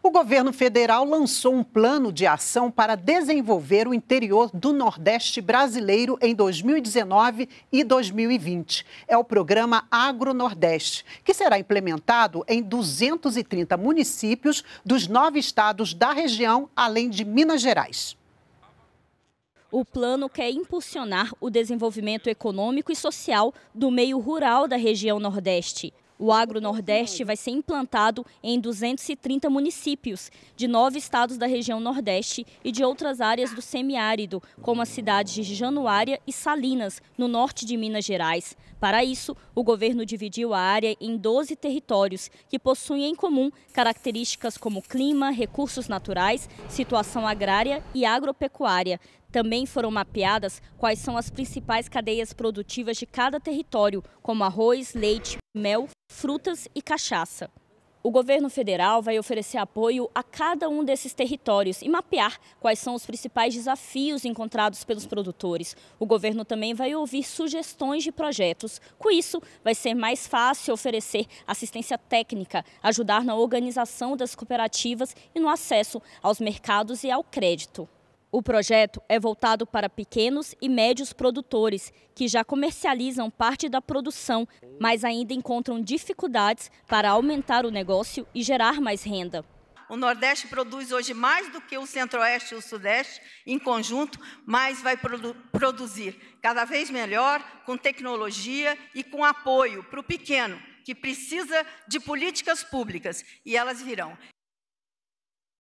O governo federal lançou um plano de ação para desenvolver o interior do Nordeste brasileiro em 2019 e 2020. É o programa AgroNordeste, que será implementado em 230 municípios dos nove estados da região, além de Minas Gerais. O plano quer impulsionar o desenvolvimento econômico e social do meio rural da região Nordeste. O Agro Nordeste vai ser implantado em 230 municípios de nove estados da região Nordeste e de outras áreas do semiárido, como as cidades de Januária e Salinas, no norte de Minas Gerais. Para isso, o governo dividiu a área em 12 territórios que possuem em comum características como clima, recursos naturais, situação agrária e agropecuária, também foram mapeadas quais são as principais cadeias produtivas de cada território, como arroz, leite, mel, frutas e cachaça. O governo federal vai oferecer apoio a cada um desses territórios e mapear quais são os principais desafios encontrados pelos produtores. O governo também vai ouvir sugestões de projetos. Com isso, vai ser mais fácil oferecer assistência técnica, ajudar na organização das cooperativas e no acesso aos mercados e ao crédito. O projeto é voltado para pequenos e médios produtores que já comercializam parte da produção, mas ainda encontram dificuldades para aumentar o negócio e gerar mais renda. O Nordeste produz hoje mais do que o Centro-Oeste e o Sudeste em conjunto, mas vai produ produzir cada vez melhor, com tecnologia e com apoio para o pequeno, que precisa de políticas públicas, e elas virão.